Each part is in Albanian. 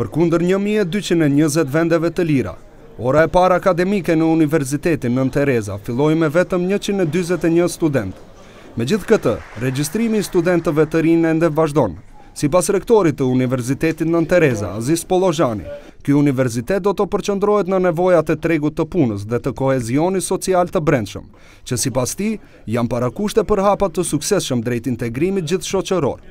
për kunder 1220 vendeve të lira. Ora e para akademike në Universitetin Nën Tereza filloi me vetëm 141 student. Me gjithë këtë, regjistrimi i studentëve të rinë ende vazhdon. Si pas rektorit të Universitetit Nën Tereza, Aziz Polozhani, kjo universitet do të përqëndrojt në nevojat e tregut të punës dhe të kohezioni social të brendshëm, që si pas ti, janë parakushte për hapat të sukseshëm drejt integrimit gjithë shoqëror.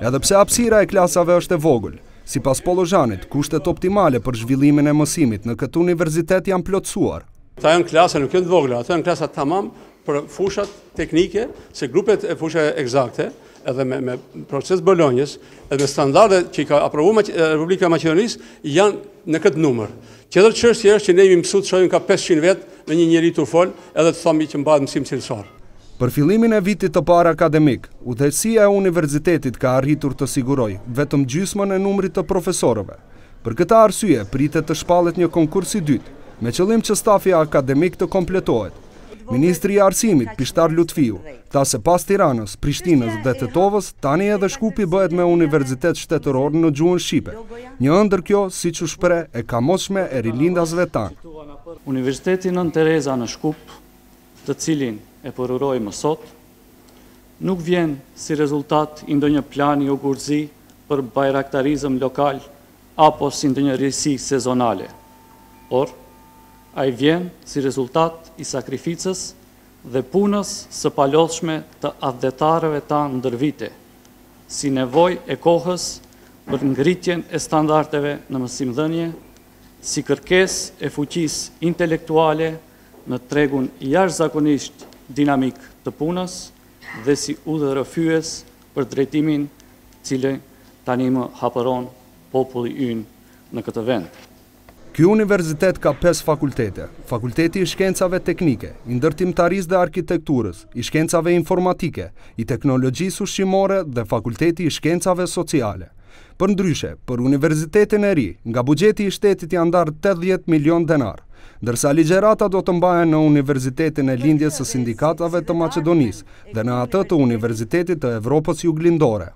Edhepse apsira e klasave është e vogullë, Si pas Polo Zhanit, kushtet optimale për zhvillimin e mësimit në këtë universitet janë plotësuar. Ta janë klasa nuk jëndë vogla, ta janë klasa tamam për fushat teknike, se grupet e fushat exakte, edhe me proces bëllonjës, edhe standardet që i ka aprovu Republika Macedonis, janë në këtë numër. Qedrë qështë është që ne imi mësut shojnë ka 500 vetë në një njëri të folë, edhe të thomi që mbadë mësim cilësorë. Për filimin e vitit të parë akademik, udhësia e universitetit ka arritur të siguroj vetëm gjysmën e numrit të profesorëve. Për këta arsye, pritet të shpalet një konkursi dytë, me qëllim që stafja akademik të kompletohet. Ministri i Arsimit, Pishtar Lutfiu, ta se pas Tiranës, Prishtinës dhe Tetovës, tani edhe shkupi bëhet me Universitet Shtetëror në Gjuhën Shqipe. Një ndër kjo, si që shpre, e kamoshme e rilindas dhe tanë. Universitetin në Tereza në shkup, të cilin e përruroj më sot, nuk vjen si rezultat i ndonjë një plani o gurëzi për bajraktarizm lokal apo si ndonjë një risi sezonale, por a i vjen si rezultat i sakrificës dhe punës së paloshme të avdetarëve ta në dërvite, si nevoj e kohës për ngritjen e standarteve në mësim dhenje, si kërkes e fuqis intelektuale në tregun jash zakonisht dinamik të punës dhe si u dhe rëfyës për drejtimin cile tani më haperon populli ynë në këtë vend. Kjo universitet ka 5 fakultete. Fakulteti i shkencave teknike, i ndërtimtaris dhe arkitekturës, i shkencave informatike, i teknologjisë ushqimore shqimore dhe fakulteti i shkencave sociale. Për ndryshe, për Universitetin e Ri, nga bugjeti i shtetit janë darë 80 milion denar, ndërsa ligjerata do të mbajen në Universitetin e Lindjes së Sindikatave të Macedonisë dhe në atë të Universitetit të Evropës Juglindore.